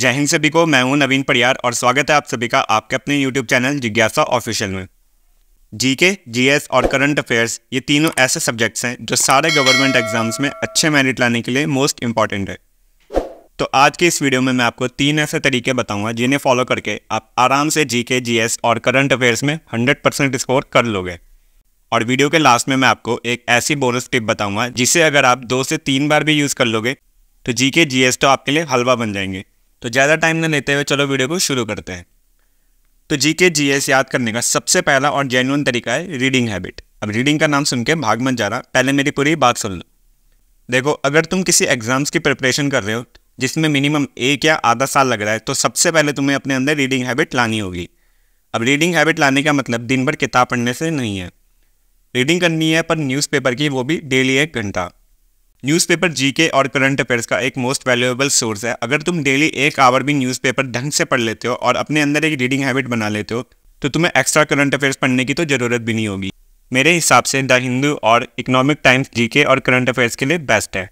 जय हिंद सभी को मैं हूं नवीन परियार और स्वागत है आप सभी का आपके अपने यूट्यूब चैनल जिज्ञासा ऑफिशियल में जीके, जीएस और करंट अफेयर्स ये तीनों ऐसे सब्जेक्ट्स हैं जो सारे गवर्नमेंट एग्जाम्स में अच्छे मेरिट लाने के लिए मोस्ट इम्पॉर्टेंट है तो आज के इस वीडियो में मैं आपको तीन ऐसे तरीके बताऊंगा जिन्हें फॉलो करके आप आराम से जी के और करंट अफेयर्स में हंड्रेड स्कोर कर लोगे और वीडियो के लास्ट में मैं आपको एक ऐसी बोनस टिप बताऊंगा जिसे अगर आप दो से तीन बार भी यूज़ कर लोगे तो जी के तो आपके लिए हलवा बन जाएंगे तो ज़्यादा टाइम न लेते हुए चलो वीडियो को शुरू करते हैं तो जी के जी एस याद करने का सबसे पहला और जेन्यून तरीका है रीडिंग हैबिट अब रीडिंग का नाम सुन के भाग मत जा रहा पहले मेरी पूरी बात सुन लो देखो अगर तुम किसी एग्ज़ाम्स की प्रिपरेशन कर रहे हो जिसमें मिनिमम एक या आधा साल लग रहा है तो सबसे पहले तुम्हें अपने अंदर रीडिंग हैबिट लानी होगी अब रीडिंग हैबिट लाने का मतलब दिन भर किताब पढ़ने से नहीं है रीडिंग करनी है पर न्यूज़पेपर की वो भी डेली एक घंटा न्यूज़पेपर जीके और करंट अफेयर्स का एक मोस्ट वैल्यूएबल सोर्स है अगर तुम डेली एक आवर भी न्यूज़पेपर ढंग से पढ़ लेते हो और अपने अंदर एक रीडिंग हैबिट बना लेते हो तो तुम्हें एक्स्ट्रा करंट अफेयर्स पढ़ने की तो ज़रूरत भी नहीं होगी मेरे हिसाब से द हिंदू और इकोनॉमिक टाइम्स जीके और करंट अफेयर्स के लिए बेस्ट है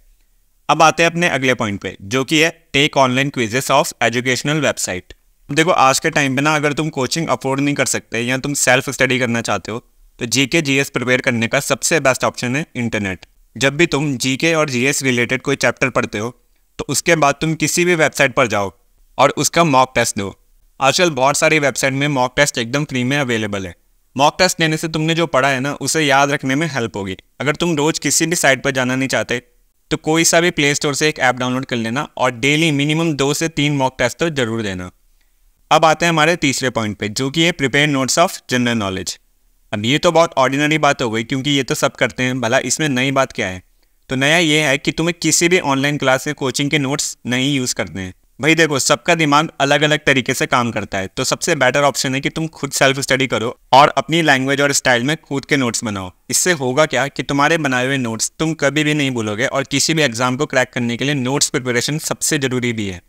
अब आते हैं अपने अगले पॉइंट पे जो कि है take online quizzes of educational website देखो आज के टाइम पे ना अगर तुम कोचिंग अफोर्ड नहीं कर सकते या तुम सेल्फ स्टडी करना चाहते हो तो जी के जी एस प्रिपेयर करने का सबसे बेस्ट ऑप्शन है इंटरनेट जब भी तुम जीके और जीएस रिलेटेड कोई चैप्टर पढ़ते हो तो उसके बाद तुम किसी भी वेबसाइट पर जाओ और उसका मॉक टेस्ट दो आजकल बहुत सारी वेबसाइट में मॉक टेस्ट एकदम फ्री में अवेलेबल है मॉक टेस्ट देने से तुमने जो पढ़ा है ना उसे याद रखने में हेल्प होगी अगर तुम रोज़ किसी भी साइट पर जाना नहीं चाहते तो कोई सा भी प्ले स्टोर से एक ऐप डाउनलोड कर लेना और डेली मिनिमम दो से तीन मॉक टेस्ट तो जरूर देना अब आते हैं हमारे तीसरे पॉइंट पे जो कि है prepare notes of general knowledge अब ये तो बहुत ऑर्डिनरी बात हो गई क्योंकि ये तो सब करते हैं भला इसमें नई बात क्या है तो नया ये है कि तुम्हें किसी भी ऑनलाइन क्लास या कोचिंग के नोट्स नहीं यूज़ करते हैं भाई देखो सबका दिमाग अलग अलग तरीके से काम करता है तो सबसे बेटर ऑप्शन है कि तुम खुद सेल्फ स्टडी करो और अपनी लैंग्वेज और स्टाइल में खुद के नोट्स बनाओ इससे होगा क्या कि तुम्हारे बनाए हुए नोट्स तुम कभी भी नहीं भूलोगे और किसी भी एग्जाम को क्रैक करने के लिए नोट्स प्रिपरेशन सबसे ज़रूरी भी है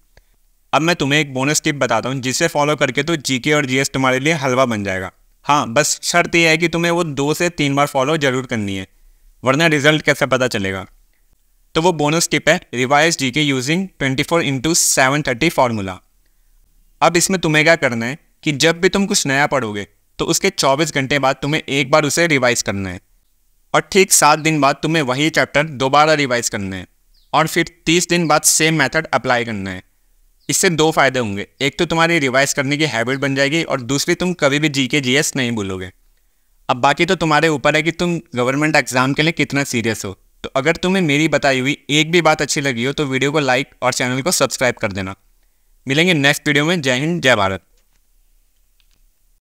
अब मैं तुम्हें एक बोनस टिप बताता हूँ जिसे फॉलो करके तो जीके और जीएस तुम्हारे लिए हलवा बन जाएगा हाँ बस शर्त यह है कि तुम्हें वो दो से तीन बार फॉलो जरूर करनी है वरना रिजल्ट कैसे पता चलेगा तो वो बोनस टिप है रिवाइज डी के using twenty four into seven thirty formula अब इसमें तुम्हें क्या करना है कि जब भी तुम कुछ नया पढ़ोगे तो उसके चौबीस घंटे बाद तुम्हें एक बार उसे रिवाइज करना है और ठीक सात दिन बाद तुम्हें वही चैप्टर दोबारा रिवाइज करना है और फिर तीस दिन बाद सेम मेथड अप्लाई करना है इससे दो फायदे होंगे एक तो तुम्हारी रिवाइज करने की हैबिट बन जाएगी और दूसरी तुम कभी भी जी के जी एस नहीं भूलोगे अब बाकी तो तुम्हारे ऊपर है कि तुम गवर्नमेंट एग्जाम के लिए कितना सीरियस हो तो अगर तुम्हें मेरी बताई हुई एक भी बात अच्छी लगी हो तो वीडियो को लाइक और चैनल को सब्सक्राइब कर देना मिलेंगे नेक्स्ट वीडियो में जय हिंद जय भारत